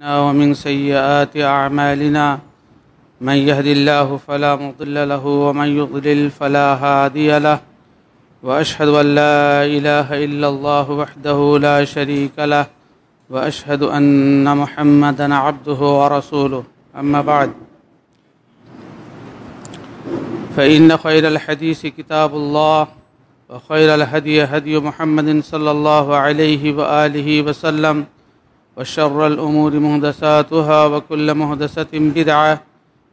ومن سيئات أعمالنا من يهد الله فلا مضل له ومن يضلل فلا هادي له وأشهد أن لا إله إلا الله وحده لا شريك له وأشهد أن محمدا عبده ورسوله أما بعد فإن خير الحديث كتاب الله وخير الهدي هدي محمد صلى الله عليه وآله وسلم وآله وسلم وشر الأمور مهدساتها وكل مهدسة بدعة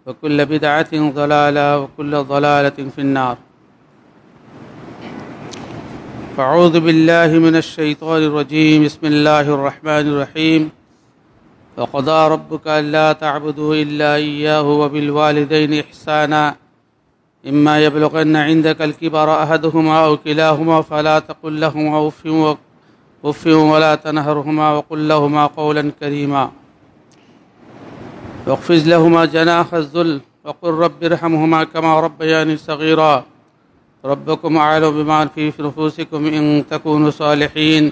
وكل بدعة ضلالة وكل ضلالة في النار أعوذ بالله من الشيطان الرجيم بسم الله الرحمن الرحيم وقضى ربك ألا تعبدوا إلا إياه وبالوالدين إحسانا إما يبلغن عندك الكبر أحدهما أو كلاهما فلا تقل لهما أف وفهم ولا تنهرهما وقل لهما قولا كريما واقفز لهما جناح الذل وقل رب ارحمهما كما ربياني صغيرا ربكم أعلم بما في نفوسكم إن تكونوا صالحين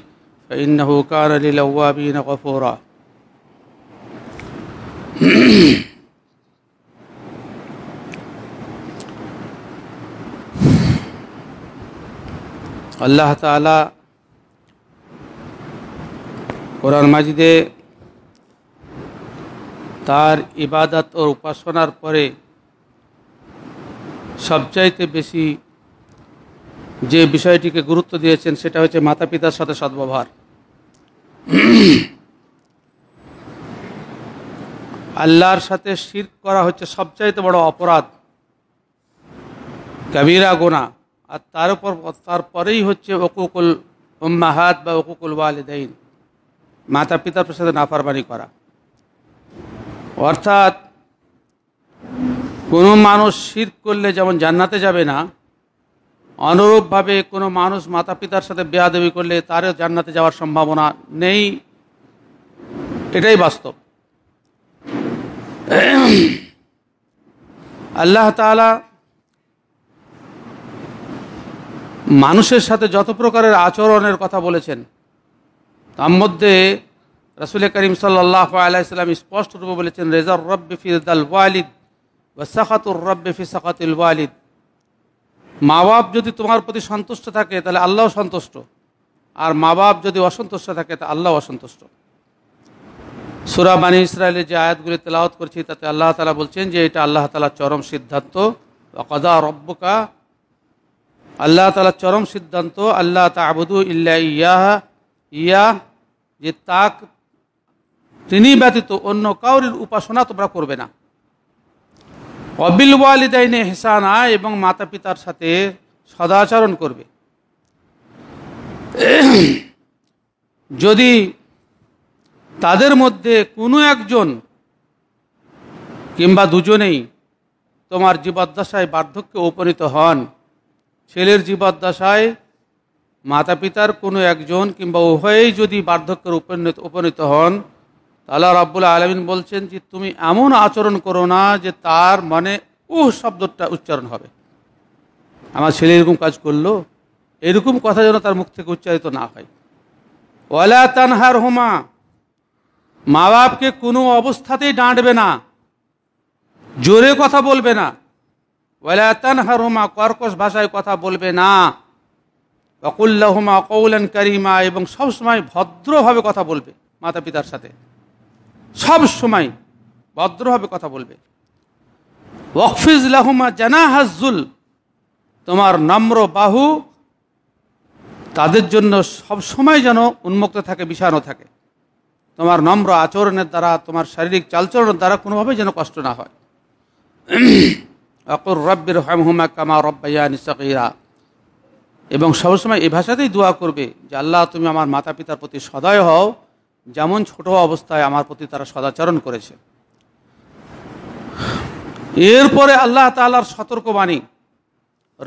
فإنه كان للأوابين غفورا الله تعالی কোরআন মাজিদে তার ইবাদত ও উপাসনার পরে সবচাইতে বেশি যে বিষয়টিকে গুরুত্ব দিয়েছেন সেটা হচ্ছে মাতা পিতার সাথে সদ্ব্যবহার আল্লাহর সাথে শির করা হচ্ছে সবচাইতে বড় অপরাধ কাবিরা গোনা আর তার উপর তারপরেই হচ্ছে ওকুকুল উম্মাহাত বা ওকুকুল ওয়ালিদাইন মাতা পিতার সাথে নাফারবানি করা অর্থাৎ কোনো মানুষ শির করলে যেমন জান্নাতে যাবে না অনুরূপভাবে কোনো মানুষ মাতা পিতার সাথে বেয়াদেবি করলে তারও জান্নাতে যাওয়ার সম্ভাবনা নেই এটাই বাস্তব আল্লাহ তালা মানুষের সাথে যত প্রকারের আচরণের কথা বলেছেন তার মধ্যে রসুল করিম সাল্লাহ স্পষ্ট রূপে বলেছেন রেজার রব্বে ফিদাল ওয়ালিদ বা সাখাতুর রব্বে ফি সাখাতুল ওয়ালিদ মা বাপ যদি তোমার প্রতি সন্তুষ্ট থাকে তাহলে আল্লাহ সন্তুষ্ট আর মা বাপ যদি অসন্তুষ্ট থাকে তা আল্লাহ অসন্তুষ্ট সুরা বানী ইসরায়েলের যে আয়াতগুলি তেলাওত করছি তাতে আল্লাহ তালা বলছেন যে এটা আল্লাহ তালার চরম সিদ্ধান্ত অকদা রব্বকা আল্লাহ তালার চরম সিদ্ধান্ত আল্লাহ তাবুদু ইল্লা ইয়া ইয়া যে তাক তিনি ব্যতীত অন্য কাউরির উপাসনা তোমরা করবে না অবিল ওয়ালিদাইনে হেসানা এবং মাতা পিতার সাথে সদাচরণ করবে যদি তাদের মধ্যে কোনো একজন কিংবা দুজনেই তোমার জীবদ্দশায় বার্ধক্যে উপনীত হন ছেলের জীবদ্দশায় মাতা পিতার কোনো একজন কিংবা উভয়েই যদি বার্ধক্যের উপনীত উপনীত হন তাহলে রব্বুল আলমিন বলছেন যে তুমি এমন আচরণ করো না যে তার মানে উহ শব্দটা উচ্চারণ হবে আমার ছেলে এরকম কাজ করলো এরকম কথা যেন তার মুখ থেকে উচ্চারিত না হয় ওয়ালা তানহার হোমা মা বাপকে কোনো অবস্থাতেই ডাঁটবে না জোরে কথা বলবে না ওয়ালা তানহার হোমা কর্কশ ভাষায় কথা বলবে না অকুল্লাহমা কৌলান কারিমা এবং সবসময় ভদ্রভাবে কথা বলবে মাতা পিতার সাথে সব সময় ভদ্রভাবে কথা বলবে ওয়কফিজ লাহুমা জানাহাজুল তোমার নম্র বাহু তাদের জন্য সব সময় যেন উন্মুক্ত থাকে বিষানো থাকে তোমার নম্র আচরণের দ্বারা তোমার শারীরিক চালচরণের দ্বারা কোনোভাবে যেন কষ্ট না হয় অকুর রব্বির হমহুমা কামা রব্বাইয়া নিসকিরা এবং সবসময় এই ভাষাতেই দোয়া করবে যে আল্লাহ তুমি আমার মাতা পিতার প্রতি সদয় হও যেমন ছোট অবস্থায় আমার প্রতি তারা সদাচরণ করেছে এরপরে আল্লাহ তালার সতর্কবাণী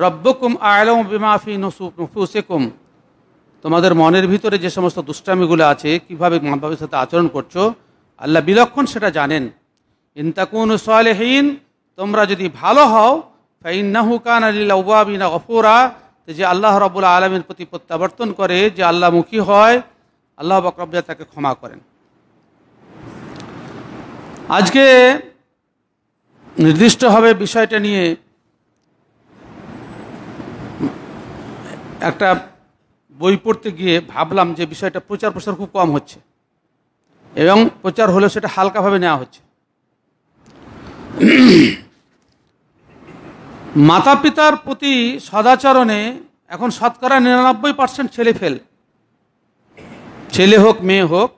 রব্যকুম আয়লম বিমাফি নফুসেকুম তোমাদের মনের ভিতরে যে সমস্ত দুষ্টামিগুলো আছে কীভাবে মা বাবের সাথে আচরণ করছো আল্লাহ বিলক্ষণ সেটা জানেন ইন্তাকুন সালেহীন তোমরা যদি ভালো হও ফাইন্নাহু কান আলিল্লা উবাবিনা গফুরা যে আল্লাহ রবুল্লা আলমের প্রতি প্রত্যাবর্তন করে যে আল্লাহমুখী হয় আল্লাহ বকরব্বিয়া তাকে ক্ষমা করেন আজকে নির্দিষ্টভাবে বিষয়টা নিয়ে একটা বই পড়তে গিয়ে ভাবলাম যে বিষয়টা প্রচার প্রসার খুব কম হচ্ছে এবং প্রচার হলেও সেটা হালকাভাবে নেওয়া হচ্ছে মাতা পিতার প্রতি সদাচরণে এখন শতকরা নিরানব্বই পার্সেন্ট ছেলে ফেল ছেলে হোক মেয়ে হোক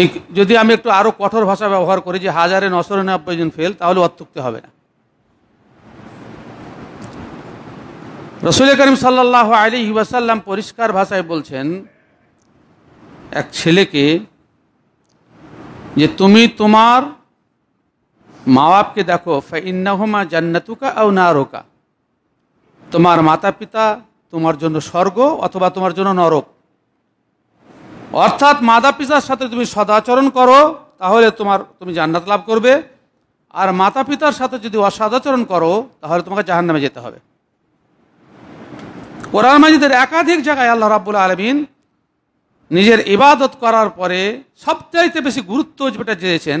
এই যদি আমি একটু আরও কঠোর ভাষা ব্যবহার করি যে হাজারে নশো নিরানব্বই জন ফেল তাহলে অত্যুক্ত হবে না রসুল করিম সাল্লাহ আলী ওয়াসাল্লাম পরিষ্কার ভাষায় বলছেন এক ছেলেকে যে তুমি তোমার মা বাপকে দেখো ফাইন্নাহমা জান্নাতুকা আও নারোকা তোমার মাতা পিতা তোমার জন্য স্বর্গ অথবা তোমার জন্য নরক অর্থাৎ মাতা পিতার সাথে তুমি সদাচরণ করো তাহলে তোমার তুমি জান্নাত লাভ করবে আর মাতা পিতার সাথে যদি অসদাচরণ করো তাহলে তোমাকে জাহান নামে যেতে হবে কোরআন মাজিদের একাধিক জায়গায় আল্লাহ রাবুল আলমিন নিজের ইবাদত করার পরে সবচাইতে বেশি গুরুত্ব যেটা চেয়েছেন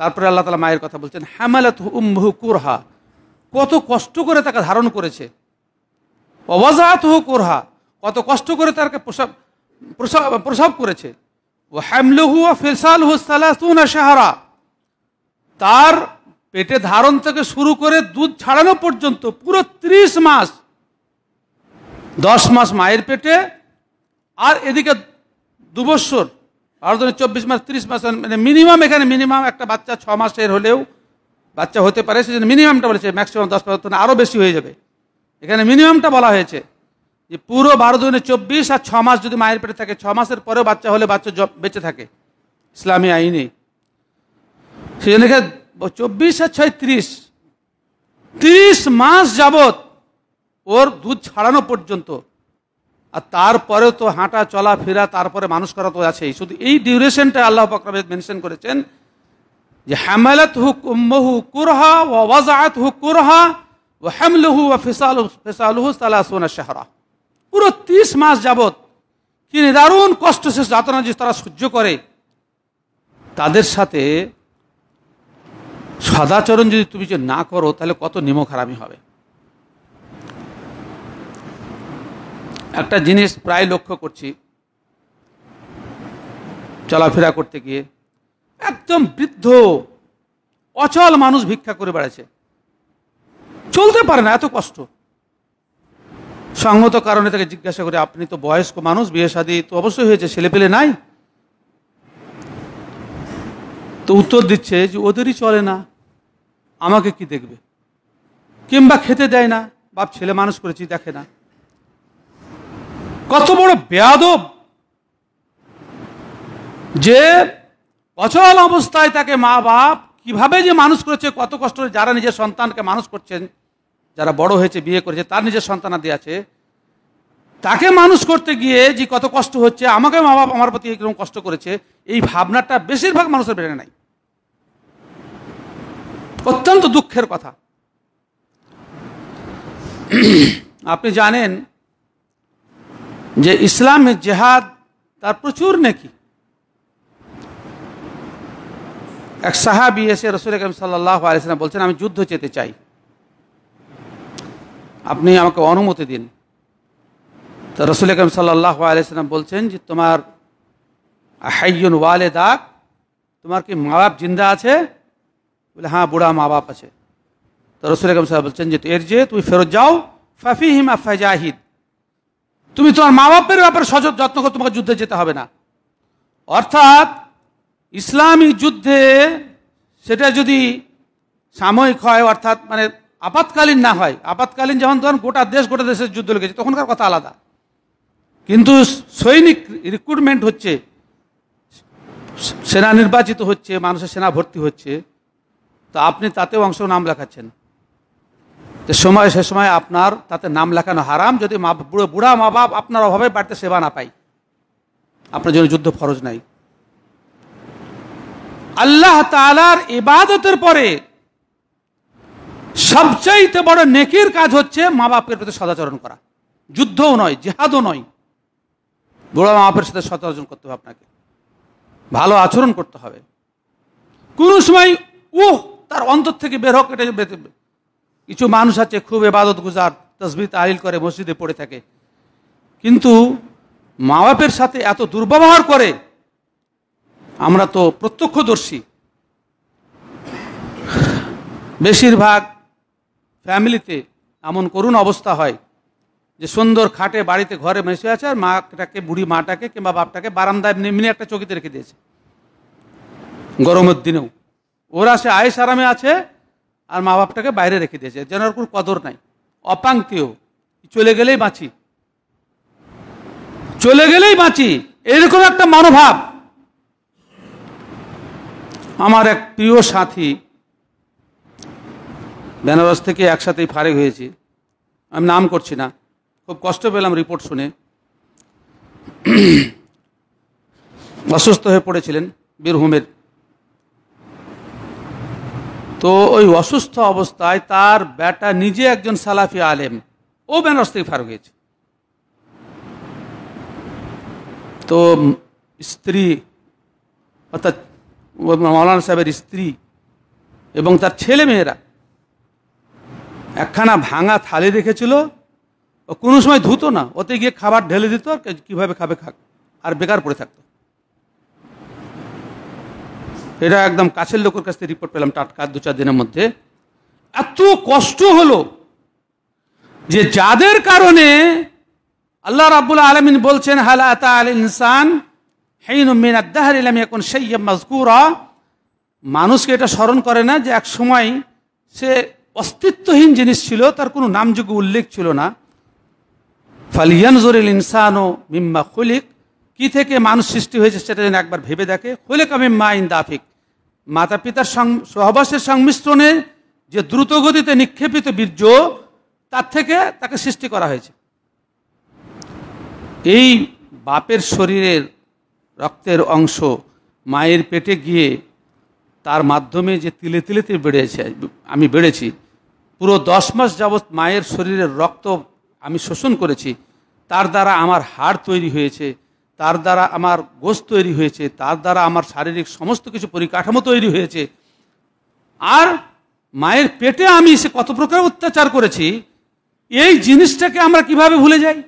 তারপরে আল্লাহ তালা মায়ের কথা বলছেন হ্যামালাত উম্মহু কুরহা কত কষ্ট করে তাকে ধারণ করেছে অবাজাত হু কুরহা কত কষ্ট করে তাকে প্রসব প্রসব করেছে ও হ্যামলুহু ও ফেসাল হু সালাসুনা সাহারা তার পেটে ধারণ থেকে শুরু করে দুধ ছাড়ানো পর্যন্ত পুরো ত্রিশ মাস দশ মাস মায়ের পেটে আর এদিকে দুবৎসর আরও চব্বিশ মাস তিরিশ মাস মানে মিনিমাম এখানে মিনিমাম একটা বাচ্চা ছ মাসের হলেও বাচ্চা হতে পারে সেজন্য মিনিমামটা বলেছে ম্যাক্সিমাম দশ পার্সেন্ট আরও বেশি হয়ে যাবে এখানে মিনিমামটা বলা হয়েছে যে পুরো বারো দিনে চব্বিশ আর ছ মাস যদি মায়ের পেটে থাকে ছ মাসের পরেও বাচ্চা হলে বাচ্চা বেঁচে থাকে ইসলামী আইনে সেই জন্য এখানে চব্বিশ আর ছয় তিরিশ তিরিশ মাস যাবত ওর দুধ ছাড়ানো পর্যন্ত আর তারপরেও তো হাঁটা চলা ফেরা তারপরে মানুষ করা তো আছেই শুধু এই ডিউরেশনটা আল্লাহ বকরবে মেনশন করেছেন যে হ্যামালাত হু উম্মহু কুরহা ও ওয়াজাত হু কুরহা ও হ্যামলুহু ও ফিসাল ফিসালুহু সালাসুনা শাহরা পুরো ত্রিশ মাস যাবৎ কি নিদারুণ কষ্ট শেষ যাতনা যে তারা সহ্য করে তাদের সাথে সদাচরণ যদি তুমি যে না করো তাহলে কত খারাপই হবে একটা জিনিস প্রায় লক্ষ্য করছি চলাফেরা করতে গিয়ে একদম বৃদ্ধ অচল মানুষ ভিক্ষা করে বেড়েছে চলতে পারে না এত কষ্ট সংহত কারণে তাকে জিজ্ঞাসা করে আপনি তো বয়স্ক মানুষ বিয়ে শাদি তো অবশ্যই হয়েছে ছেলে পেলে নাই তো উত্তর দিচ্ছে যে ওদেরই চলে না আমাকে কি দেখবে কিংবা খেতে দেয় না বাপ ছেলে মানুষ করেছি দেখে না কত বড় বেয়াদব যে অচল অবস্থায় তাকে মা বাপ কিভাবে যে মানুষ করেছে কত কষ্ট যারা নিজের সন্তানকে মানুষ করছেন যারা বড় হয়েছে বিয়ে করেছে তার নিজের সন্তান আছে তাকে মানুষ করতে গিয়ে যে কত কষ্ট হচ্ছে আমাকে মা বাপ আমার প্রতি এরকম কষ্ট করেছে এই ভাবনাটা বেশিরভাগ মানুষের বেড়ে নাই অত্যন্ত দুঃখের কথা আপনি জানেন যে ইসলামে জেহাদ তার প্রচুর নাকি এক সাহাবি এসে রসুল করিম সাল্লাহ আলিয়াল্লাম বলছেন আমি যুদ্ধ যেতে চাই আপনি আমাকে অনুমতি দিন তো রসুল করিম সাল্লাহ আলিয়াল্লাম বলছেন যে তোমার হাইয়ুন ওয়ালে দাগ তোমার কি মা বাপ জিন্দা আছে বলে হ্যাঁ বুড়া মা বাপ আছে তো রসুল করিম সাহেব বলছেন যে এর যে তুমি ফেরত যাও ফাফি হিমা ফাজাহিদ তুমি তোমার মা বাপের ব্যাপারে সযত যত্ন করে তোমাকে যুদ্ধে যেতে হবে না অর্থাৎ ইসলামিক যুদ্ধে সেটা যদি সাময়িক হয় অর্থাৎ মানে আপাতকালীন না হয় আপাতকালীন যখন ধরুন গোটা দেশ গোটা দেশের যুদ্ধ লেগেছে তখনকার কথা আলাদা কিন্তু সৈনিক রিক্রুটমেন্ট হচ্ছে সেনা নির্বাচিত হচ্ছে মানুষের সেনা ভর্তি হচ্ছে তো আপনি তাতেও অংশ নাম লেখাচ্ছেন যে সময় সে সময় আপনার তাতে নাম লেখানো হারাম যদি বুড়ো বুড়া মা বাপ আপনার অভাবে বাড়িতে সেবা না পাই আপনার জন্য যুদ্ধ ফরজ নাই আল্লাহ তালার ইবাদতের পরে সবচাইতে বড় নেকির কাজ হচ্ছে মা বাপের প্রতি সদাচরণ করা যুদ্ধও নয় জেহাদও নয় বুড়া মা বাপের সাথে সদাচরণ করতে হবে আপনাকে ভালো আচরণ করতে হবে কোনো সময় উহ তার অন্তর থেকে বের হোক এটা কিছু মানুষ আছে খুব এবাদত গুজার তসবি তালিল করে মসজিদে পড়ে থাকে কিন্তু মা বাপের সাথে এত দুর্ব্যবহার করে আমরা তো প্রত্যক্ষদর্শী বেশিরভাগ ফ্যামিলিতে এমন করুণ অবস্থা হয় যে সুন্দর খাটে বাড়িতে ঘরে মেসে আছে আর মাটাকে বুড়ি মাটাকে কিংবা বাপটাকে বারান্দায় নেমে একটা চকিতে রেখে দিয়েছে গরমের দিনেও ওরা সে আয়েস আরামে আছে আর মা বাপটাকে বাইরে রেখে দিয়েছে যেন ওর কোনো কদর নাই অপাঙ্কিও চলে গেলেই বাঁচি চলে গেলেই বাঁচি এরকম একটা মনোভাব আমার এক প্রিয় সাথী বেনারস থেকে একসাথেই ফারেক হয়েছি আমি নাম করছি না খুব কষ্ট পেলাম রিপোর্ট শুনে অসুস্থ হয়ে পড়েছিলেন বীরভূমের তো ওই অসুস্থ অবস্থায় তার ব্যাটা নিজে একজন সালাফি আলেম ও বেনারস থেকে ফারুক হয়েছে তো স্ত্রী অর্থাৎ মৌলানা সাহেবের স্ত্রী এবং তার ছেলে মেয়েরা একখানা ভাঙা থালি রেখেছিল ও কোনো সময় ধুতো না ওতে গিয়ে খাবার ঢেলে দিত আর কীভাবে খাবে খাক আর বেকার পড়ে থাকতো এটা একদম কাছের লোকের কাছ থেকে রিপোর্ট পেলাম টাটকা দু চার দিনের মধ্যে এত কষ্ট হলো যে যাদের কারণে আল্লাহ রাবুল আলমিন বলছেন হালা আল ইনসান এখন সৈয়ম মজকুরা মানুষকে এটা স্মরণ করে না যে এক সময় সে অস্তিত্বহীন জিনিস ছিল তার কোনো নামযোগ্য উল্লেখ ছিল না ফালিয়ান জরিল ও মিম্মা খুলিক কি থেকে মানুষ সৃষ্টি হয়েছে সেটা যেন একবার ভেবে দেখে হলে কামে মাইন দাফিক মাতা পিতার সহবাসের সংমিশ্রণে যে দ্রুতগতিতে নিক্ষেপিত বীর্য তার থেকে তাকে সৃষ্টি করা হয়েছে এই বাপের শরীরের রক্তের অংশ মায়ের পেটে গিয়ে তার মাধ্যমে যে তিলে তিলেতে বেড়েছে আমি বেড়েছি পুরো দশ মাস যাবৎ মায়ের শরীরের রক্ত আমি শোষণ করেছি তার দ্বারা আমার হাড় তৈরি হয়েছে তার দ্বারা আমার গোশ তৈরি হয়েছে তার দ্বারা আমার শারীরিক সমস্ত কিছু পরিকাঠামো তৈরি হয়েছে আর মায়ের পেটে আমি সে কত প্রকার অত্যাচার করেছি এই জিনিসটাকে আমরা কিভাবে ভুলে যাই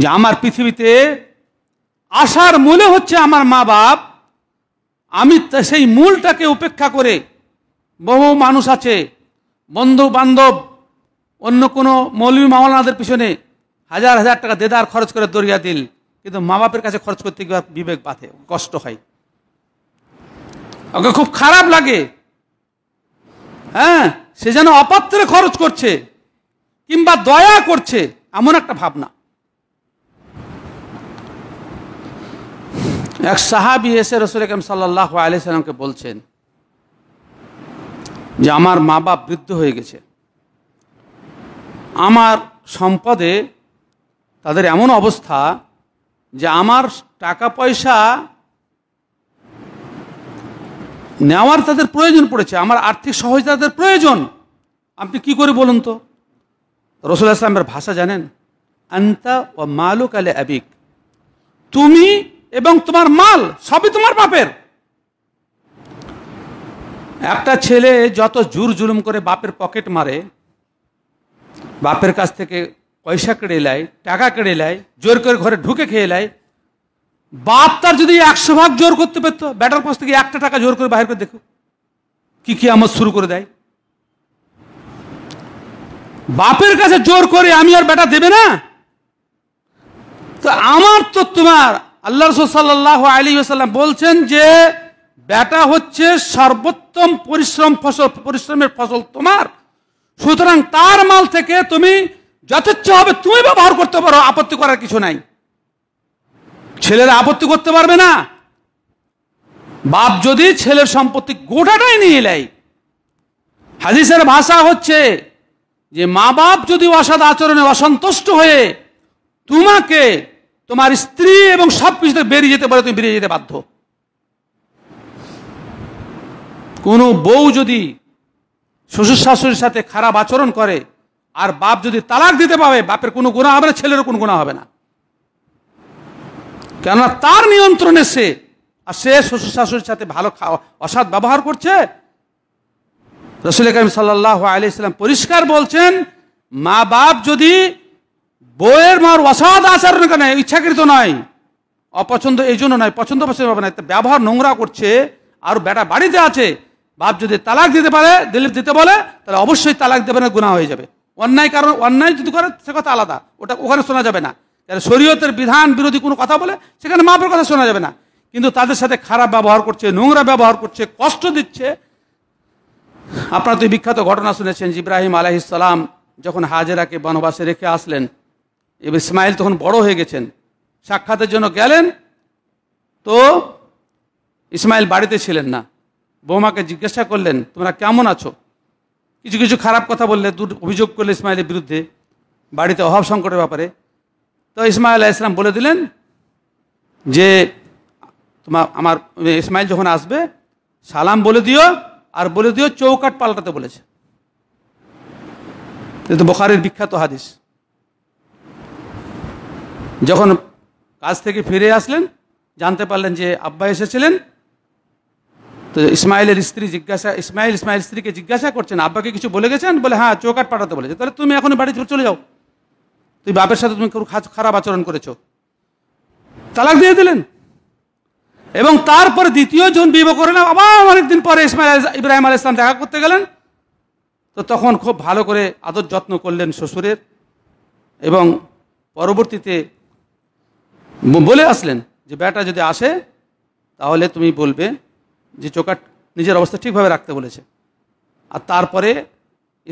যে আমার পৃথিবীতে আসার মনে হচ্ছে আমার মা বাপ আমি সেই মূলটাকে উপেক্ষা করে বহু মানুষ আছে বন্ধু বান্ধব অন্য কোনো মৌলী মাওলানাদের পিছনে হাজার হাজার টাকা দেদার খরচ করে দরিয়া দিল কিন্তু মা বাপের কাছে খরচ করতে গিয়ে বিবেক বাঁধে কষ্ট হয় ওকে খুব খারাপ লাগে হ্যাঁ সে যেন অপাত্রে খরচ করছে কিংবা দয়া করছে এমন একটা ভাবনা এক সাহাবি এসে রসুল একম সাল্লাহ আলিয়াকে বলছেন যে আমার মা বাপ বৃদ্ধ হয়ে গেছে আমার সম্পদে তাদের এমন অবস্থা যে আমার টাকা পয়সা নেওয়ার তাদের প্রয়োজন পড়েছে আমার আর্থিক সহজতাদের প্রয়োজন আপনি কি করে বলুন তো রসুল ইসলামের ভাষা জানেন আন্তা ও মালুক আলে আবিক তুমি এবং তোমার মাল সবই তোমার বাপের একটা ছেলে যত জুর জুলুম করে বাপের পকেট মারে বাপের কাছ থেকে পয়সা কেড়ে নেয় টাকা কেড়ে নেয় জোর করে ঘরে ঢুকে খেয়ে লেয় বাপ তার যদি একশো ভাগ জোর করতে পারত ব্যাটার পাশ থেকে একটা টাকা জোর করে বাহির করে দেখো কি কি আমার শুরু করে দেয় বাপের কাছে জোর করে আমি আর বেটা দেবে না তো আমার তো তোমার আল্লাহ রসুল সাল্লাহ আলী সাল্লাম বলছেন যে ব্যাটা হচ্ছে সর্বোত্তম পরিশ্রম ফসল পরিশ্রমের ফসল তোমার সুতরাং তার মাল থেকে তুমি যথেচ্ছ হবে তুমি ব্যবহার করতে পারো আপত্তি করার কিছু নাই ছেলেরা আপত্তি করতে পারবে না বাপ যদি ছেলের সম্পত্তি গোটাটাই নিয়ে নেয় হাদিসের ভাষা হচ্ছে যে মা বাপ যদি অসাদ আচরণে অসন্তুষ্ট হয়ে তোমাকে তোমার স্ত্রী এবং সব কিছুতে বেরিয়ে যেতে পারে তুমি বেরিয়ে যেতে বাধ্য কোনো বউ যদি শ্বশুর শাশুড়ির সাথে খারাপ আচরণ করে আর বাপ যদি তালাক দিতে পাবে বাপের কোনো গুণা হবে না ছেলেরও কোনো গুণা হবে না কেননা তার নিয়ন্ত্রণে সে আর সে শ্বশুর শাশুড়ির সাথে ভালো অসাধ ব্যবহার করছে রসুল কাম সাল্লাহ আলিয়াল্লাম পরিষ্কার বলছেন মা বাপ যদি বউয়ের মার অসাধ আচরণ কেন ইচ্ছাকৃত নয় অপছন্দ এই জন্য নয় পছন্দ পছন্দ হবে না ব্যবহার নোংরা করছে আর বেটা বাড়িতে আছে বাপ যদি তালাক দিতে পারে দিলীপ দিতে বলে তাহলে অবশ্যই তালাক দেবে না গুণা হয়ে যাবে অন্যায় কারণ অন্যায় যদি করে সে কথা আলাদা ওটা ওখানে শোনা যাবে না যারা শরীয়তের বিধান বিরোধী কোনো কথা বলে সেখানে মাপের কথা শোনা যাবে না কিন্তু তাদের সাথে খারাপ ব্যবহার করছে নোংরা ব্যবহার করছে কষ্ট দিচ্ছে আপনারা তো বিখ্যাত ঘটনা শুনেছেন ইব্রাহিম আলাহিসাল্লাম যখন হাজেরাকে বনবাসে রেখে আসলেন এবার ইসমাইল তখন বড় হয়ে গেছেন সাক্ষাতের জন্য গেলেন তো ইসমাইল বাড়িতে ছিলেন না বৌমাকে জিজ্ঞাসা করলেন তোমরা কেমন আছো কিছু কিছু খারাপ কথা বললে দূর অভিযোগ করলে ইসমাইলের বিরুদ্ধে বাড়িতে অভাব সংকটের ব্যাপারে তো ইসমাইল ইসলাম বলে দিলেন যে তোমার আমার ইসমাইল যখন আসবে সালাম বলে দিও আর বলে দিও চৌকাট পাল্টাতে বলেছে কিন্তু বোখারের বিখ্যাত হাদিস যখন কাজ থেকে ফিরে আসলেন জানতে পারলেন যে আব্বা এসেছিলেন তো ইসমাইলের স্ত্রী জিজ্ঞাসা ইসমাইল ইসমাইল স্ত্রীকে জিজ্ঞাসা করছেন আব্বাকে কিছু বলে গেছেন বলে হ্যাঁ চৌকাট পাঠাতে বলেছে তাহলে তুমি এখন বাড়ি চলে যাও তুই বাপের সাথে তুমি খারাপ আচরণ করেছো তালাক দিয়ে দিলেন এবং তারপর দ্বিতীয় জন বিব না আবার অনেকদিন পরে ইসমাইল ইব্রাহিম আল ইসলাম দেখা করতে গেলেন তো তখন খুব ভালো করে আদর যত্ন করলেন শ্বশুরের এবং পরবর্তীতে বলে আসলেন যে বেটা যদি আসে তাহলে তুমি বলবে যে চোকাট নিজের অবস্থা ঠিকভাবে রাখতে বলেছে আর তারপরে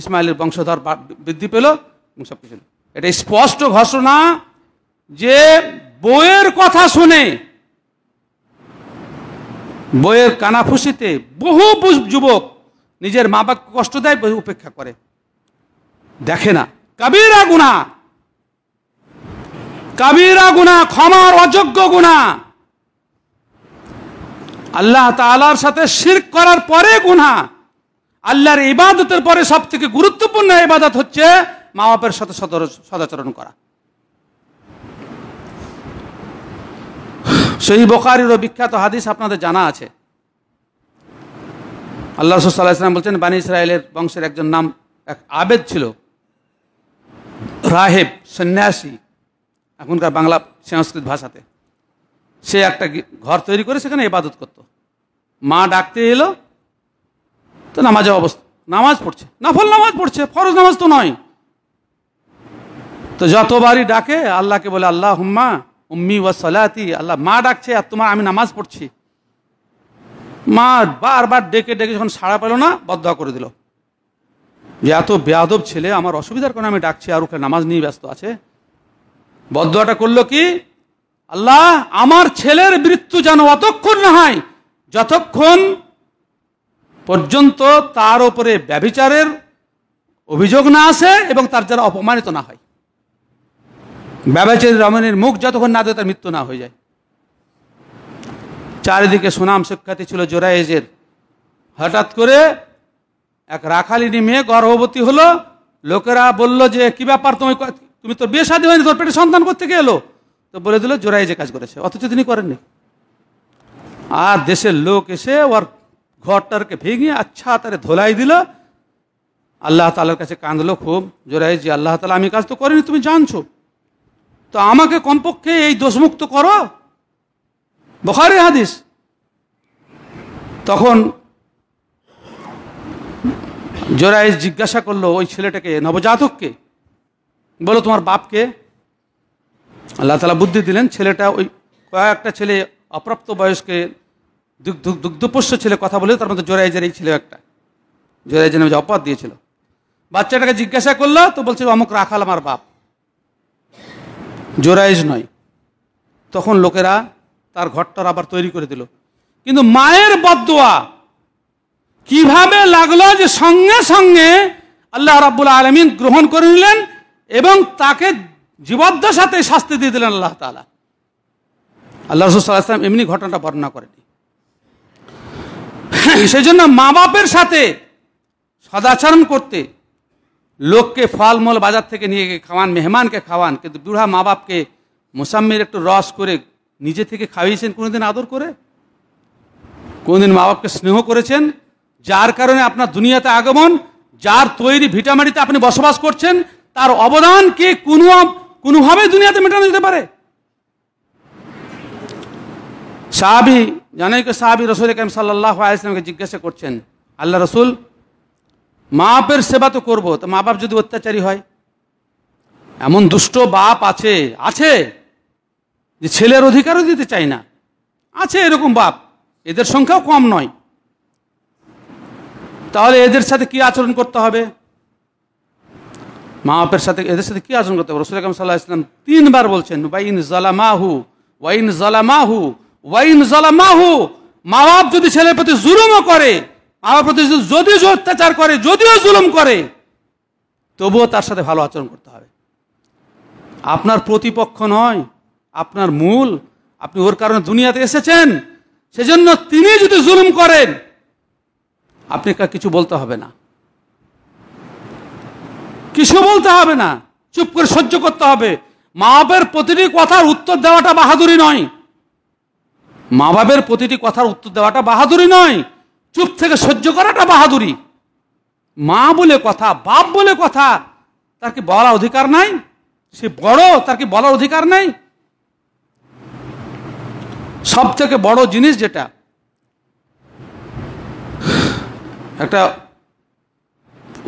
ইসমাইলের বংশধর বৃদ্ধি পেল এবং সব কিছু এটা স্পষ্ট ঘোষণা যে বইয়ের কথা শুনে বইয়ের কানাফুসিতে বহু যুবক নিজের মা বাপকে কষ্ট দেয় উপেক্ষা করে দেখে না কাবিরা গুণা কাবিরা গুণা ক্ষমার অযোগ্য গুণা আল্লাহ তালার সাথে শির্ক করার পরে গুনা আল্লাহর ইবাদতের পরে সব থেকে গুরুত্বপূর্ণ ইবাদত হচ্ছে মা বাপের সাথে সদাচরণ করা সেই বোকারিরও বিখ্যাত হাদিস আপনাদের জানা আছে আল্লাহ সাল্লাহ বলছেন বানী ইসরায়েলের বংশের একজন নাম এক আবেদ ছিল রাহেব সন্ন্যাসী এখনকার বাংলা সংস্কৃত ভাষাতে সে একটা ঘর তৈরি করে সেখানে ইবাদত করত মা ডাকতে এলো তো নামাজে অবস্থা নামাজ পড়ছে নাফল নামাজ পড়ছে ফরজ নামাজ তো নয় তো যতবারই ডাকে আল্লাহকে বলে আল্লাহ হুম্মা উম্মি ওয়া সলাতি আল্লাহ মা ডাকছে আর তোমার আমি নামাজ পড়ছি মা বারবার ডেকে ডেকে যখন সাড়া পেল না বদ্ধ করে দিল যে এত বেয়াদব ছেলে আমার অসুবিধার কারণে আমি ডাকছি আর ওকে নামাজ নিয়ে ব্যস্ত আছে বদ্ধটা করলো কি আল্লাহ আমার ছেলের মৃত্যু যেন অতক্ষণ না হয় যতক্ষণ পর্যন্ত তার ওপরে ব্যবিচারের অভিযোগ না আসে এবং তার যারা অপমানিত না হয় ব্যবচারী রমণের মুখ যতক্ষণ না দেয় তার মৃত্যু না হয়ে যায় চারিদিকে সুনাম শিক্ষার্থী ছিল জোরাইজের হঠাৎ করে এক রাখালিনী মেয়ে গর্ভবতী হলো লোকেরা বলল যে কি ব্যাপার তুমি তুমি তোর বিয়ে শাদী হয়নি তোর পেটে সন্তান করতে গেলো এলো তো বলে দিল জোরাই যে কাজ করেছে অথচ তিনি করেননি আর দেশের লোক এসে ওর ঘরটারকে ভেঙে আচ্ছা তারে ধোলাই দিল আল্লাহ তালার কাছে কাঁদলো খুব জোরাই যে আল্লাহ তালা আমি কাজ তো করিনি তুমি জানছো তো আমাকে কমপক্ষে এই দোষমুক্ত করো বখারে হাদিস তখন জোরাইজ জিজ্ঞাসা করলো ওই ছেলেটাকে নবজাতককে বলো তোমার বাপকে আল্লাহ তালা বুদ্ধি দিলেন ছেলেটা ওই কয়েকটা ছেলে অপ্রাপ্ত বয়স্কে দুগ্ধ দুগ্ধপোষ্য ছেলে কথা বলে তার মধ্যে জোরাইজের এই ছিল একটা জোরাইজের নামে অপাত দিয়েছিল বাচ্চাটাকে জিজ্ঞাসা করলো তো বলছে অমুক রাখাল আমার বাপ জোরাইজ নয় তখন লোকেরা তার ঘরটার আবার তৈরি করে দিল কিন্তু মায়ের বদোয়া কিভাবে লাগলো যে সঙ্গে সঙ্গে আল্লাহ রাবুল আলমিন গ্রহণ করে নিলেন এবং তাকে জীবদ্দশাতে শাস্তি দিয়ে দিলেন আল্লাহ তালা আল্লাহ রসুল্লাহাম এমনি ঘটনাটা বর্ণনা করেনি সেই জন্য মা বাপের সাথে সদাচরণ করতে লোককে ফলমূল বাজার থেকে নিয়ে খাওয়ান মেহমানকে খাওয়ান কিন্তু বুড়া মা বাপকে মোসাম্মির একটু রস করে নিজে থেকে খাইয়েছেন কোনোদিন আদর করে কোনোদিন মা বাপকে স্নেহ করেছেন যার কারণে আপনার দুনিয়াতে আগমন যার তৈরি ভিটামাটিতে আপনি বসবাস করছেন তার অবদানকে কোনো কোনোভাবেই দুনিয়াতে মেটানো যেতে পারে সাহাবি জানাই সাহাবি রসুল কাম সাল্লাহ আলাইসলামকে জিজ্ঞাসা করছেন আল্লাহ রসুল মা বাপের সেবা তো করবো তো মা বাপ যদি অত্যাচারী হয় এমন দুষ্ট বাপ আছে আছে যে ছেলের অধিকারও দিতে চায় না আছে এরকম বাপ এদের সংখ্যাও কম নয় তাহলে এদের সাথে কি আচরণ করতে হবে মা বাপের সাথে এদের সাথে কী আচরণ করতে হবে রসুল আকরম সাল্লাহ ইসলাম তিনবার বলছেন ওয়াইন জালামাহু ওয়াইন জালামাহু ওয়াইন জালামাহু মা বাপ যদি ছেলের প্রতি জুলুমও করে মা বাপ প্রতি যদিও অত্যাচার করে যদিও জুলুম করে তবুও তার সাথে ভালো আচরণ করতে হবে আপনার প্রতিপক্ষ নয় আপনার মূল আপনি ওর কারণে দুনিয়াতে এসেছেন সেজন্য তিনি যদি জুলুম করেন আপনি কিছু বলতে হবে না কিছু বলতে হবে না চুপ করে সহ্য করতে হবে মা বাপের প্রতিটি কথার উত্তর দেওয়াটা বাহাদুরি নয় মা বাপের প্রতিটি কথার উত্তর দেওয়াটা বাহাদুরি নয় চুপ থেকে সহ্য করাটা বাহাদুরি মা বলে কথা বাপ বলে কথা তার কি বলার অধিকার নাই সে বড় তার কি বলার অধিকার নাই সব থেকে বড় জিনিস যেটা একটা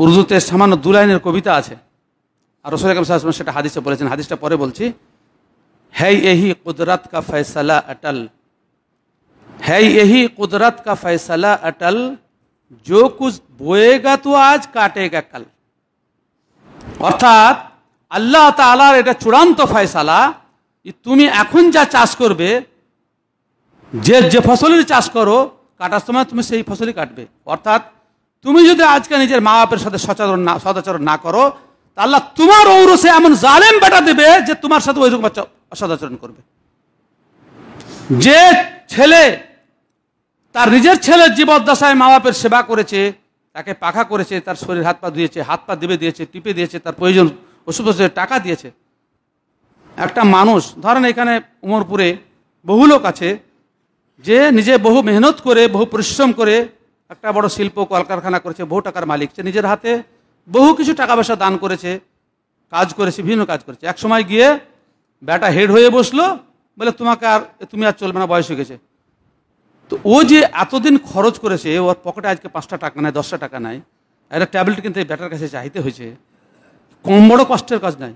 উর্দুতে সামান্য দু লাইনের কবিতা আছে আর রসুল আকরম সেটা হাদিসে বলেছেন হাদিসটা পরে বলছি হ্যাই এহি কুদরত কা ফয়সালা অটল হ্যাই এহি কুদরত কা ফয়সালা অটল জো কুছ বোয়েগা তো আজ কাটেগা কাল অর্থাৎ আল্লাহ তালার এটা চূড়ান্ত ফয়সালা তুমি এখন যা চাষ করবে যে যে ফসলের চাষ করো কাটার সময় তুমি সেই ফসলই কাটবে অর্থাৎ তুমি যদি আজকে নিজের মা বাপের সাথে সচেতন না সদাচরণ না করো তাহলে তোমার ঔরসে এমন জালেম বেটা দেবে যে তোমার সাথে ওই রকম বাচ্চা করবে যে ছেলে তার নিজের ছেলের জীবদ্দশায় মা বাপের সেবা করেছে তাকে পাখা করেছে তার শরীর হাত পা দিয়েছে হাত পা দেবে দিয়েছে টিপে দিয়েছে তার প্রয়োজন ওষুধ টাকা দিয়েছে একটা মানুষ ধরেন এখানে উমরপুরে বহু লোক আছে যে নিজে বহু মেহনত করে বহু পরিশ্রম করে একটা বড় শিল্প কলকারখানা করেছে বহু টাকার মালিক সে নিজের হাতে বহু কিছু টাকা পয়সা দান করেছে কাজ করেছে বিভিন্ন কাজ করেছে এক সময় গিয়ে ব্যাটা হেড হয়ে বসলো বলে তোমাকে আর তুমি আর চলবে না বয়স হয়ে গেছে তো ও যে এতদিন খরচ করেছে ওর পকেটে আজকে পাঁচটা টাকা নেয় দশটা টাকা নেয় একটা ট্যাবলেট কিন্তু এই ব্যাটার কাছে চাইতে হয়েছে কম বড় কষ্টের কাজ নাই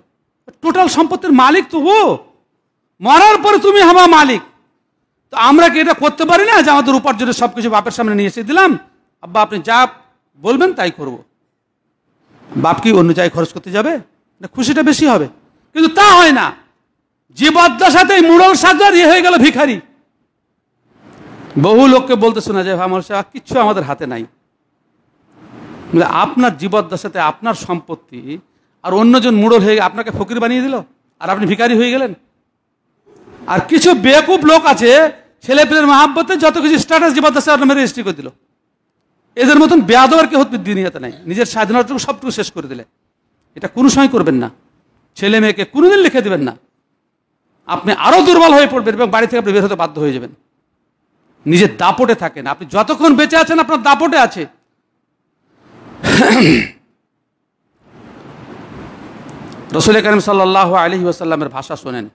টোটাল সম্পত্তির মালিক তো ও মরার পরে তুমি হামা মালিক তো আমরা কি এটা করতে পারি না যে আমাদের উপার্জনের সব কিছু বাপের সামনে নিয়ে এসে দিলাম আব্বা আপনি যা বলবেন তাই করব। বাপ কি অন্য জায়গায় খরচ করতে যাবে না খুশিটা বেশি হবে কিন্তু তা হয় না সাথে মুড়ল সাজার ইয়ে হয়ে গেল ভিখারি বহু লোককে বলতে শোনা যায় মানুষ কিচ্ছু আমাদের হাতে নাই আপনার সাথে আপনার সম্পত্তি আর অন্যজন মুড়ল হয়ে আপনাকে ফকির বানিয়ে দিল আর আপনি ভিখারি হয়ে গেলেন আর কিছু বেকুব লোক আছে ছেলে পেলের মহাব্বতে যত কিছু স্ট্যাটাস জবরদস্তি আপনার রেজিস্ট্রি করে দিল এদের মতন আর কেউ দিনিয়াতে নাই নিজের স্বাধীনতাটুকু সবটুকু শেষ করে দিলে এটা কোনো সময় করবেন না ছেলে মেয়েকে কোনোদিন লিখে দেবেন না আপনি আরও দুর্বল হয়ে পড়বেন এবং বাড়ি থেকে আপনি বের হতে বাধ্য হয়ে যাবেন নিজের দাপটে থাকেন আপনি যতক্ষণ বেঁচে আছেন আপনার দাপটে আছে রসুল করিম সাল্লাহ আলহি ওসাল্লামের ভাষা শোনেন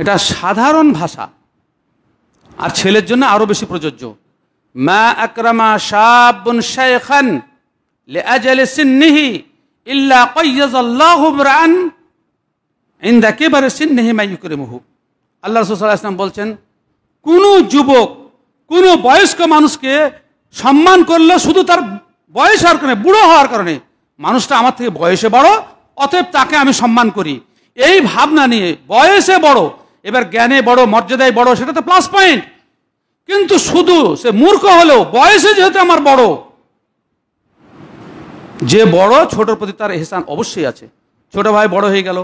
এটা সাধারণ ভাষা আর ছেলের জন্য আরও বেশি প্রযোজ্য মা আকরামা শাবুন শেখান কেবারে আল্লাহ বলছেন কোন যুবক কোন বয়স্ক মানুষকে সম্মান করলে শুধু তার বয়স হওয়ার কারণে বুড়ো হওয়ার কারণে মানুষটা আমার থেকে বয়সে বড় অতএব তাকে আমি সম্মান করি এই ভাবনা নিয়ে বয়সে বড় এবার জ্ঞানে বড় মর্যাদায় বড় সেটা তো প্লাস পয়েন্ট কিন্তু শুধু সে মূর্খ হলেও বয়সে যেহেতু আমার বড় যে বড় ছোটোর প্রতি তার এহসান অবশ্যই আছে ছোট ভাই বড় হয়ে গেল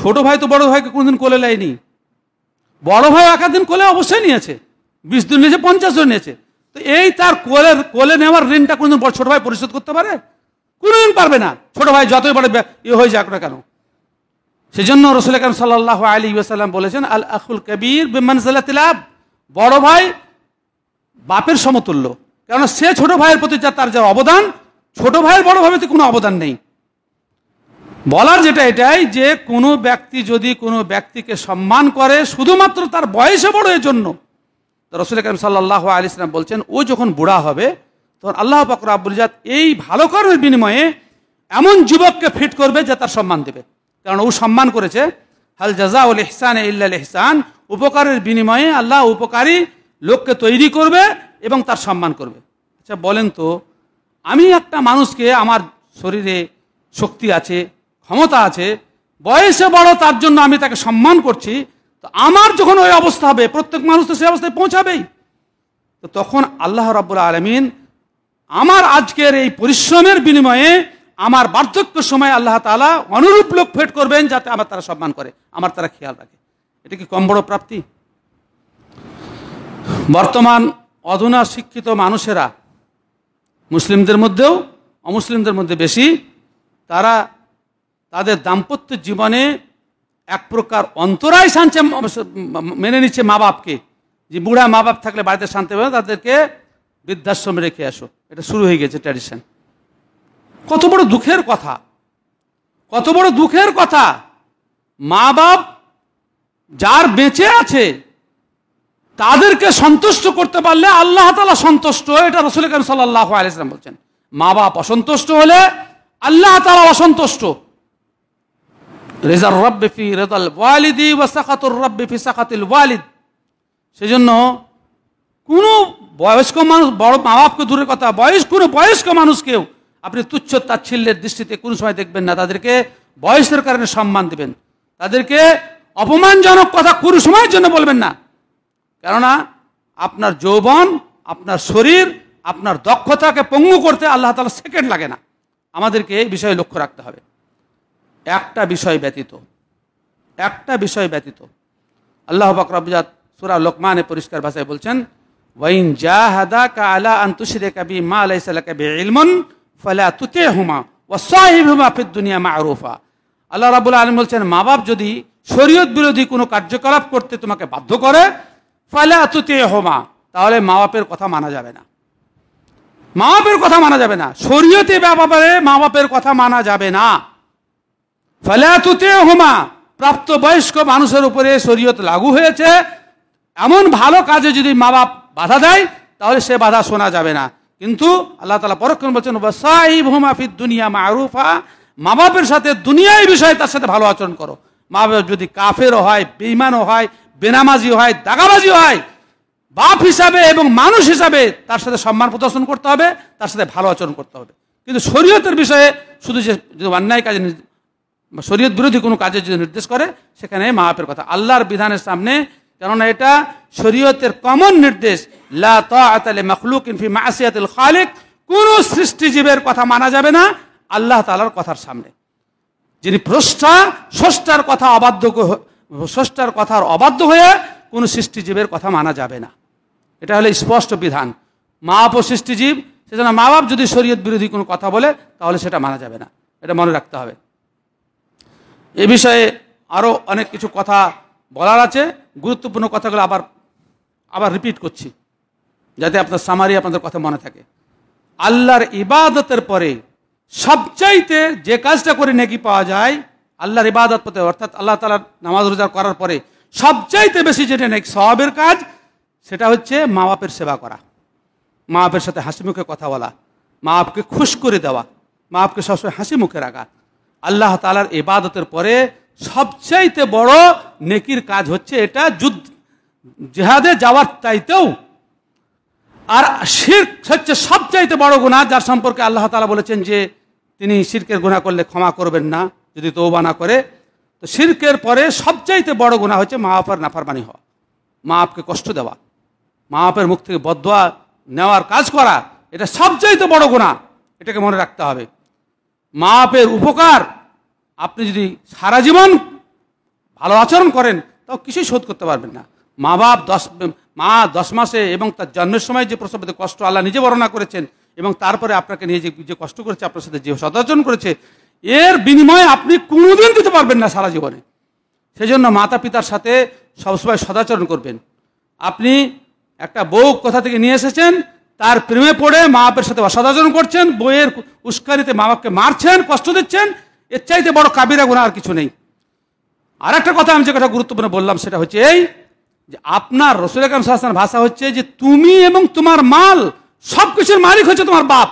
ছোট ভাই তো বড় ভাইকে কোনোদিন কোলে নেয়নি বড় ভাই দিন কোলে অবশ্যই নিয়েছে বিশ দিন নিয়েছে পঞ্চাশ জন নিয়েছে তো এই তার কোলে কোলে নেওয়ার ঋণটা কোনোদিন ছোট ভাই পরিশোধ করতে পারে কোনোদিন পারবে না ছোট ভাই যতই বড় ইয়ে হয়ে যাক না কেন সেজন্য রসুল আকরম সাল্লাহ আলী ওয়াসাল্লাম বলেছেন আল আখুল কবির বিমানসাল্লাহ বড় ভাই বাপের সমতুল্য কেননা সে ছোট ভাইয়ের প্রতি যা তার যা অবদান ছোট ভাইয়ের বড় ভাইতে কোনো অবদান নেই বলার যেটা এটাই যে কোনো ব্যক্তি যদি কোনো ব্যক্তিকে সম্মান করে শুধুমাত্র তার বয়সে বড় এর জন্য রসুল করিম সাল্লাহ আলী ইসলাম বলছেন ও যখন বুড়া হবে তখন আল্লাহ পাকুর আব্বুল এই ভালো কর্মের বিনিময়ে এমন যুবককে ফিট করবে যে তার সম্মান দেবে কারণ ও সম্মান করেছে হাল উল ইহসান ইল্লা ইহসান উপকারের বিনিময়ে আল্লাহ উপকারী লোককে তৈরি করবে এবং তার সম্মান করবে আচ্ছা বলেন তো আমি একটা মানুষকে আমার শরীরে শক্তি আছে ক্ষমতা আছে বয়সে বড় তার জন্য আমি তাকে সম্মান করছি তো আমার যখন ওই অবস্থা হবে প্রত্যেক মানুষ তো সেই অবস্থায় পৌঁছাবেই তো তখন আল্লাহ রাবুল আলমিন আমার আজকের এই পরিশ্রমের বিনিময়ে আমার বার্ধক্য সময় আল্লাহ তালা অনুরূপ লোক ফেট করবেন যাতে আমার তারা সম্মান করে আমার তারা খেয়াল রাখে এটা কি কম বড় প্রাপ্তি বর্তমান অধুনা শিক্ষিত মানুষেরা মুসলিমদের মধ্যেও অমুসলিমদের মধ্যে বেশি তারা তাদের দাম্পত্য জীবনে এক প্রকার অন্তরায় শানছে মেনে নিচ্ছে মা বাপকে যে বুড়া মা বাপ থাকলে বাড়িতে শান্তি পাবে তাদেরকে বৃদ্ধাশ্রমে রেখে আসো এটা শুরু হয়ে গেছে ট্র্যাডিশন কত বড় দুঃখের কথা কত বড় দুঃখের কথা মা বাপ যার বেঁচে আছে তাদেরকে সন্তুষ্ট করতে পারলে আল্লাহ তালা সন্তুষ্ট এটা রসুল কাম সাল্লাহ আলাইসলাম বলছেন মা বাপ অসন্তুষ্ট হলে আল্লাহ তালা অসন্তুষ্ট রেজার রব্বেফি রেজাল ওয়ালিদি বা সাকাতুর রব্বেফি সাকাতিল ওয়ালিদ সেই জন্য কোনো বয়স্ক মানুষ বড় মা বাপকে দূরের কথা বয়স কোনো বয়স্ক মানুষকেও আপনি তুচ্ছ তাচ্ছিল্যের দৃষ্টিতে কোনো সময় দেখবেন না তাদেরকে বয়সের কারণে সম্মান দেবেন তাদেরকে অপমানজনক কথা কোনো সময়ের জন্য বলবেন না কেননা আপনার যৌবন আপনার শরীর আপনার দক্ষতাকে পঙ্গু করতে আল্লাহ তালা সেকেন্ড লাগে না আমাদেরকে এই বিষয়ে লক্ষ্য রাখতে হবে একটা বিষয় ব্যতীত একটা বিষয় ব্যতীত আল্লাহ বকরাবজাত সুরা লোকমানে পরিষ্কার ভাষায় বলছেন ওয়াইন জাহাদা কা আলা আন্তুশিরে কাবি মা আলাইসাল্লা কাবি ইলমন ফলা তুতে হুমা ও সাহেব হুমা ফির দুনিয়া মারুফা আল্লাহ রাবুল আলম বলছেন মা বাপ যদি শরীয়ত বিরোধী কোনো কার্যকলাপ করতে তোমাকে বাধ্য করে ফলা তুতে হোমা তাহলে মা বাপের কথা মানা যাবে না মা বাপের কথা মানা যাবে না শরীয়তে ব্যাপারে মা বাপের কথা মানা যাবে না ফলা তুতে হুমা প্রাপ্তবয়স্ক মানুষের উপরে শরীয়ত লাগু হয়েছে এমন ভালো কাজে যদি মা বাপ বাধা দেয় তাহলে সে বাধা শোনা যাবে না কিন্তু আল্লাহ তালা পরক্ষণ বলছেন সাহিব হুমাফিদ দুনিয়া মারুফা মা বাপের সাথে দুনিয়ায় বিষয়ে তার সাথে ভালো আচরণ করো মা বাপ যদি কাফেরও হয় বেইমানও হয় বেনামাজি হয় দাগাবাজি হয় বাপ হিসাবে এবং মানুষ হিসাবে তার সাথে সম্মান প্রদর্শন করতে হবে তার সাথে ভালো আচরণ করতে হবে কিন্তু শরীয়তের বিষয়ে শুধু যে যদি অন্যায় কাজে শরীয়ত বিরোধী কোনো কাজে যদি নির্দেশ করে সেখানে মা বাপের কথা আল্লাহর বিধানের সামনে কেননা এটা শরীয়তের কমন নির্দেশ কোন সৃষ্টিজীবের কথা মানা যাবে না আল্লাহ তালার কথার সামনে যিনি প্রষ্ঠা স্রষ্টার কথা অবাধ্য স্রষ্টার কথার অবাধ্য হয়ে কোন সৃষ্টিজীবের কথা মানা যাবে না এটা হলো স্পষ্ট বিধান মা বাপ ও সৃষ্টিজীব সেজন্য মা বাপ যদি শরীয়ত বিরোধী কোনো কথা বলে তাহলে সেটা মানা যাবে না এটা মনে রাখতে হবে এ বিষয়ে আরও অনেক কিছু কথা বলার আছে গুরুত্বপূর্ণ কথাগুলো আবার আবার রিপিট করছি যাতে আপনার সামারি আপনাদের কথা মনে থাকে আল্লাহর ইবাদতের পরে সবচাইতে যে কাজটা করে নেকি পাওয়া যায় আল্লাহর ইবাদত পথে অর্থাৎ আল্লাহ তালার নামাজ রোজা করার পরে সবচাইতে বেশি যেটা নেই সবের কাজ সেটা হচ্ছে মা বাপের সেবা করা মা বাপের সাথে হাসি মুখে কথা বলা মা বাপকে খুশ করে দেওয়া মা বাপকে সবসময় হাসি মুখে রাখা আল্লাহ তালার ইবাদতের পরে সবচাইতে বড় নেকির কাজ হচ্ছে এটা যুদ্ধ জেহাদে যাওয়ার চাইতেও আর শির্ক হচ্ছে সবচাইতে বড় গুণা যার সম্পর্কে আল্লাহ তালা বলেছেন যে তিনি শির্কের গুণা করলে ক্ষমা করবেন না যদি তৌবা না করে তো শির্কের পরে সবচাইতে বড় গুণা হচ্ছে মা বাপের নাফারমানি হওয়া মা বাপকে কষ্ট দেওয়া মা বাপের মুখ থেকে বদয়া নেওয়ার কাজ করা এটা সবচাইতে বড় গুণা এটাকে মনে রাখতে হবে মা বাপের উপকার আপনি যদি সারা জীবন ভালো আচরণ করেন তাও কিছুই শোধ করতে পারবেন না মা বাপ দশ মা দশ মাসে এবং তার জন্মের সময় যে প্রসবেতে কষ্ট আল্লাহ নিজে বর্ণনা করেছেন এবং তারপরে আপনাকে নিয়ে যে কষ্ট করেছে আপনার সাথে যে সদাচরণ করেছে এর বিনিময়ে আপনি কোনোদিন দিতে পারবেন না সারা জীবনে সেই জন্য মাতা পিতার সাথে সবসময় সদাচরণ করবেন আপনি একটা বউ কোথা থেকে নিয়ে এসেছেন তার প্রেমে পড়ে মা বাপের সাথে অসদাচরণ করছেন বইয়ের উস্কারিতে মা বাপকে মারছেন কষ্ট দিচ্ছেন এর চাইতে বড় কাবিরা গুণা আর কিছু নেই আর একটা কথা আমি যে কথা গুরুত্বপূর্ণ বললাম সেটা হচ্ছে এই যে আপনার রসুল আকরম ভাষা হচ্ছে যে তুমি এবং তোমার মাল সব কিছুর মালিক হচ্ছে তোমার বাপ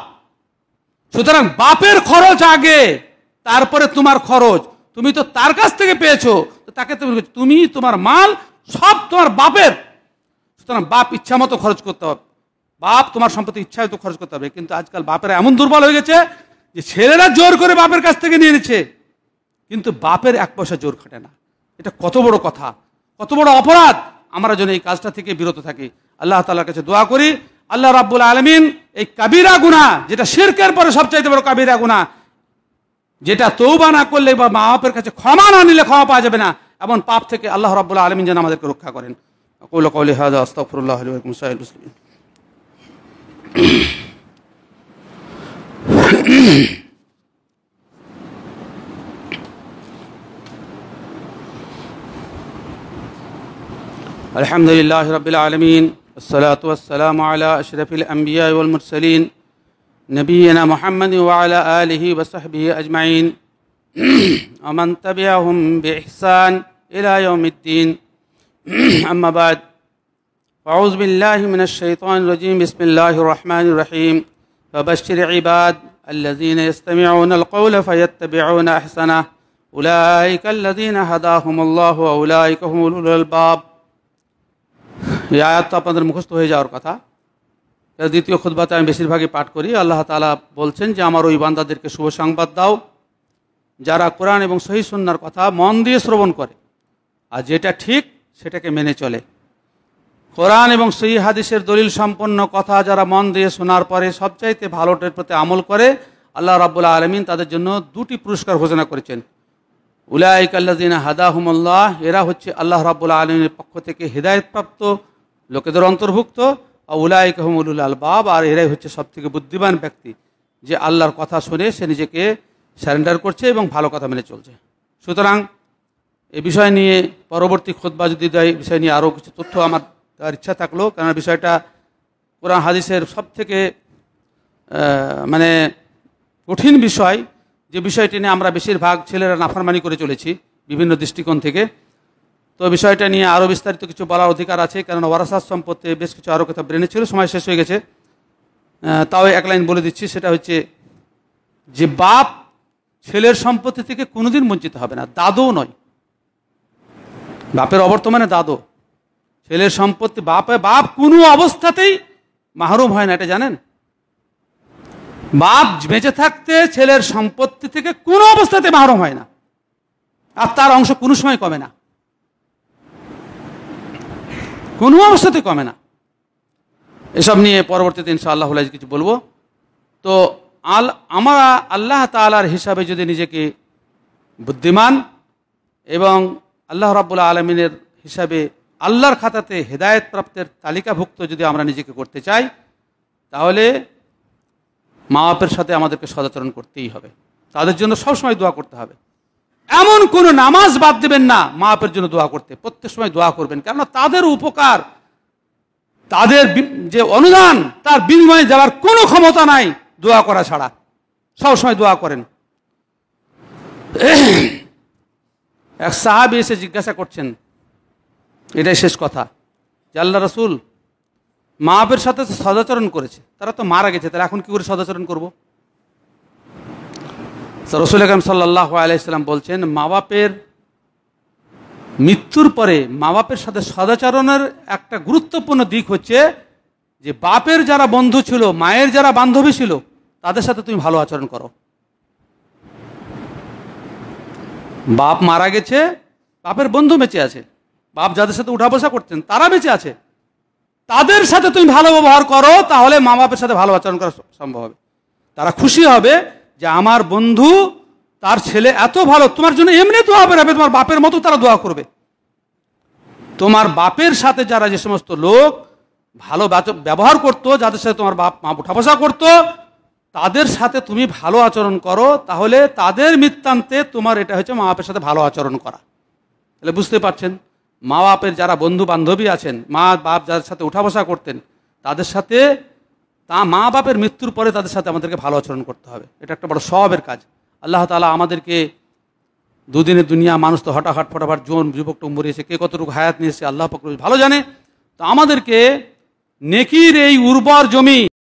সুতরাং বাপের খরচ আগে তারপরে তোমার খরচ তুমি তো তার কাছ থেকে পেয়েছো তাকে তুমি তুমি তোমার মাল সব তোমার বাপের সুতরাং বাপ ইচ্ছা মতো খরচ করতে হবে বাপ তোমার সম্পত্তি ইচ্ছা হয়তো খরচ করতে হবে কিন্তু আজকাল বাপেরা এমন দুর্বল হয়ে গেছে যে ছেলেরা জোর করে বাপের কাছ থেকে নিয়ে নিচ্ছে কিন্তু বাপের এক পয়সা জোর খাটে না এটা কত বড় কথা কত বড় অপরাধ আমরা যেন এই কাজটা থেকে বিরত থাকি আল্লাহ তালার কাছে দোয়া করি আল্লাহ রাব্বুল আলমিন এই কাবিরা গুণা যেটা শিরকের পরে সবচাইতে বড় কাবিরা গুণা যেটা তৌবা না করলে বা মা বাপের কাছে ক্ষমা না নিলে ক্ষমা পাওয়া যাবে না এমন পাপ থেকে আল্লাহ রাবুল আলমিন যেন আমাদেরকে রক্ষা করেন কৌল কৌলি الحمد لله رب العالمين الصلاة والسلام على أشرف الأنبياء والمرسلين نبينا محمد وعلى آله وصحبه أجمعين ومن تبعهم بإحسان إلى يوم الدين أما بعد أعوذ بالله من الشيطان الرجيم بسم الله الرحمن الرحيم فبشر عباد الذين يستمعون القول فيتبعون أحسنه أولئك الذين هداهم الله وأولئك هم أولو الألباب এই আয়াত তো আপনাদের মুখস্থ হয়ে যাওয়ার কথা দ্বিতীয় খুদ্বাতে আমি বেশিরভাগই পাঠ করি আল্লাহ তালা বলছেন যে আমার ওই বান্দাদেরকে শুভ সংবাদ দাও যারা কোরআন এবং সহি সন্ন্যার কথা মন দিয়ে শ্রবণ করে আর যেটা ঠিক সেটাকে মেনে চলে কোরআন এবং সহি হাদিসের দলিল সম্পন্ন কথা যারা মন দিয়ে শোনার পরে সবচাইতে ভালোটের প্রতি আমল করে আল্লাহ রাবুল্লাহ আলমিন তাদের জন্য দুটি পুরস্কার ঘোষণা করেছেন উলাইক হাদা হাদাহমুল্লাহ এরা হচ্ছে আল্লাহ রাবুল্লাহ আলমীর পক্ষ থেকে হৃদায়তপ্রাপ্ত লোকেদের অন্তর্ভুক্ত উলায় কহমুল আলবাব আর এরাই হচ্ছে সবথেকে বুদ্ধিমান ব্যক্তি যে আল্লাহর কথা শুনে সে নিজেকে স্যারেন্ডার করছে এবং ভালো কথা মেনে চলছে সুতরাং এ বিষয় নিয়ে পরবর্তী খোদবা যদি দেয় বিষয় নিয়ে আরও কিছু তথ্য আমার দেওয়ার ইচ্ছা থাকলো কেননা বিষয়টা কোরআন হাদিসের সব থেকে মানে কঠিন বিষয় যে বিষয়টি নিয়ে আমরা বেশিরভাগ ছেলেরা নাফারমানি করে চলেছি বিভিন্ন দৃষ্টিকোণ থেকে তো বিষয়টা নিয়ে আরও বিস্তারিত কিছু বলার অধিকার আছে কারণ ওয়ারাসাত সম্পত্তি বেশ কিছু আরও কথা ব্রেনে ছিল সময় শেষ হয়ে গেছে তাও এক লাইন বলে দিচ্ছি সেটা হচ্ছে যে বাপ ছেলের সম্পত্তি থেকে কোনোদিন বঞ্চিত হবে না দাদও নয় বাপের অবর্তমানে দাদো ছেলের সম্পত্তি বাপে বাপ কোনো অবস্থাতেই মাহরুম হয় না এটা জানেন বাপ বেঁচে থাকতে ছেলের সম্পত্তি থেকে কোনো অবস্থাতে মাহরুম হয় না আর তার অংশ কোনো সময় কমে না কোনো অবস্থাতে কমে না এসব নিয়ে পরবর্তীতে ইনশা আল্লাহ কিছু বলবো তো আল আমরা আল্লাহ তালার হিসাবে যদি নিজেকে বুদ্ধিমান এবং আল্লাহ রাবুল্লাহ আলমিনের হিসাবে আল্লাহর খাতাতে হেদায়ত প্রাপ্তের তালিকাভুক্ত যদি আমরা নিজেকে করতে চাই তাহলে মা বাপের সাথে আমাদেরকে সদাচরণ করতেই হবে তাদের জন্য সবসময় দোয়া করতে হবে এমন কোন নামাজ বাদ দেবেন না মা বাপের জন্য দোয়া করতে প্রত্যেক সময় দোয়া করবেন কেননা তাদের উপকার তাদের যে অনুদান তার বিনিময়ে যাওয়ার কোনো ক্ষমতা নাই দোয়া করা ছাড়া সবসময় দোয়া করেন এক সাহাবি এসে জিজ্ঞাসা করছেন এটাই শেষ কথা যে আল্লাহ রসুল মা বাপের সাথে সদাচরণ করেছে তারা তো মারা গেছে তারা এখন কি করে সদাচরণ করবো রসুল আকরম সাল্লাহ আলাইসাল্লাম বলছেন মা বাপের মৃত্যুর পরে মা বাপের সাথে সদাচরণের একটা গুরুত্বপূর্ণ দিক হচ্ছে যে বাপের যারা বন্ধু ছিল মায়ের যারা বান্ধবী ছিল তাদের সাথে তুমি ভালো আচরণ করো বাপ মারা গেছে বাপের বন্ধু বেঁচে আছে বাপ যাদের সাথে উঠা বসা করতেন তারা বেঁচে আছে তাদের সাথে তুমি ভালো ব্যবহার করো তাহলে মা বাপের সাথে ভালো আচরণ করা সম্ভব হবে তারা খুশি হবে যে আমার বন্ধু তার ছেলে এত ভালো তোমার জন্য এমনি দোয়া বেরাবে তোমার বাপের মতো তারা দোয়া করবে তোমার বাপের সাথে যারা যে সমস্ত লোক ভালো ব্যবহার করতো যাদের সাথে তোমার বাপ মা বসা করতো তাদের সাথে তুমি ভালো আচরণ করো তাহলে তাদের মৃত্যান্তে তোমার এটা হচ্ছে মা বাপের সাথে ভালো আচরণ করা তাহলে বুঝতে পারছেন মা বাপের যারা বন্ধু বান্ধবী আছেন মা বাপ যাদের সাথে উঠা বসা করতেন তাদের সাথে তা মা বাপের মৃত্যুর পরে তাদের সাথে আমাদেরকে ভালো আচরণ করতে হবে এটা একটা বড় স্বভাবের কাজ আল্লাহ তালা আমাদেরকে দুদিনের দুনিয়া মানুষ তো হটাহাট ফটাফাট জোন যুবক টম্বর এসে কে কতটুকু হায়াত নিয়েছে আল্লাহ পক্ষ ভালো জানে তো আমাদেরকে নেকির এই উর্বর জমি